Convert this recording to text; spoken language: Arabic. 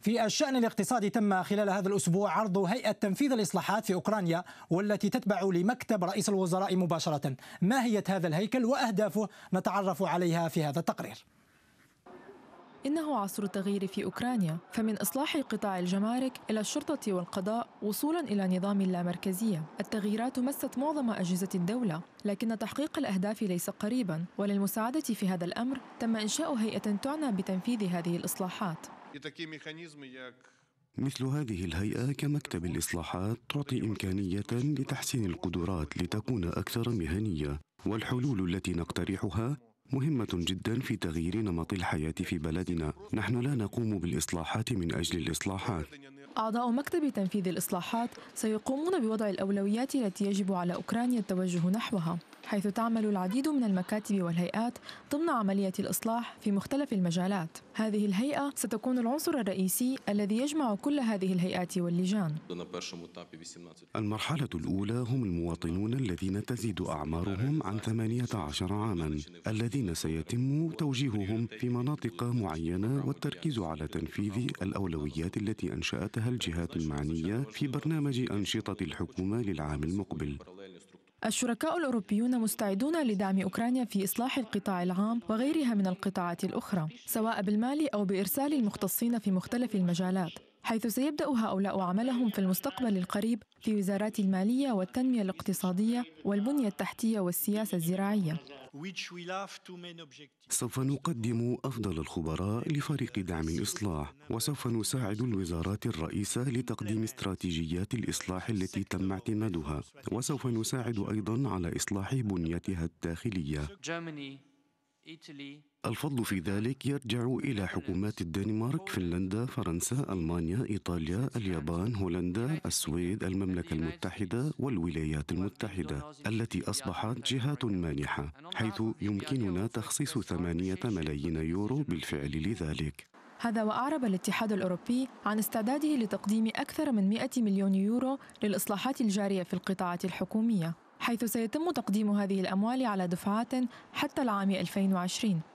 في الشأن الاقتصادي تم خلال هذا الأسبوع عرض هيئة تنفيذ الإصلاحات في أوكرانيا والتي تتبع لمكتب رئيس الوزراء مباشرة ماهية هذا الهيكل وأهدافه نتعرف عليها في هذا التقرير إنه عصر التغيير في أوكرانيا فمن إصلاح قطاع الجمارك إلى الشرطة والقضاء وصولا إلى نظام اللامركزية التغييرات مست معظم أجهزة الدولة لكن تحقيق الأهداف ليس قريبا وللمساعدة في هذا الأمر تم إنشاء هيئة تعنى بتنفيذ هذه الإصلاحات إيه مثل هذه الهيئة كمكتب الإصلاحات تعطي إمكانية لتحسين القدرات لتكون أكثر مهنية والحلول التي نقترحها مهمة جدا في تغيير نمط الحياة في بلدنا، نحن لا نقوم بالإصلاحات من أجل الإصلاحات. أعضاء مكتب تنفيذ الإصلاحات سيقومون بوضع الأولويات التي يجب على أوكرانيا التوجه نحوها. حيث تعمل العديد من المكاتب والهيئات ضمن عملية الإصلاح في مختلف المجالات هذه الهيئة ستكون العنصر الرئيسي الذي يجمع كل هذه الهيئات واللجان المرحلة الأولى هم المواطنون الذين تزيد أعمارهم عن 18 عاما الذين سيتم توجيههم في مناطق معينة والتركيز على تنفيذ الأولويات التي أنشأتها الجهات المعنية في برنامج أنشطة الحكومة للعام المقبل الشركاء الأوروبيون مستعدون لدعم أوكرانيا في إصلاح القطاع العام وغيرها من القطاعات الأخرى سواء بالمال أو بإرسال المختصين في مختلف المجالات حيث سيبدأ هؤلاء عملهم في المستقبل القريب في وزارات المالية والتنمية الاقتصادية والبنية التحتية والسياسة الزراعية. سوف نقدم أفضل الخبراء لفريق دعم الإصلاح، وسوف نساعد الوزارات الرئيسة لتقديم استراتيجيات الإصلاح التي تم اعتمادها، وسوف نساعد أيضاً على إصلاح بنيتها الداخلية. الفضل في ذلك يرجع إلى حكومات الدنمارك، فنلندا، فرنسا، ألمانيا، إيطاليا، اليابان، هولندا، السويد، المملكة المتحدة والولايات المتحدة التي أصبحت جهات مانحة، حيث يمكننا تخصيص ثمانية ملايين يورو بالفعل لذلك. هذا وأعرب الاتحاد الأوروبي عن استعداده لتقديم أكثر من 100 مليون يورو للإصلاحات الجارية في القطاعات الحكومية. حيث سيتم تقديم هذه الأموال على دفعات حتى العام 2020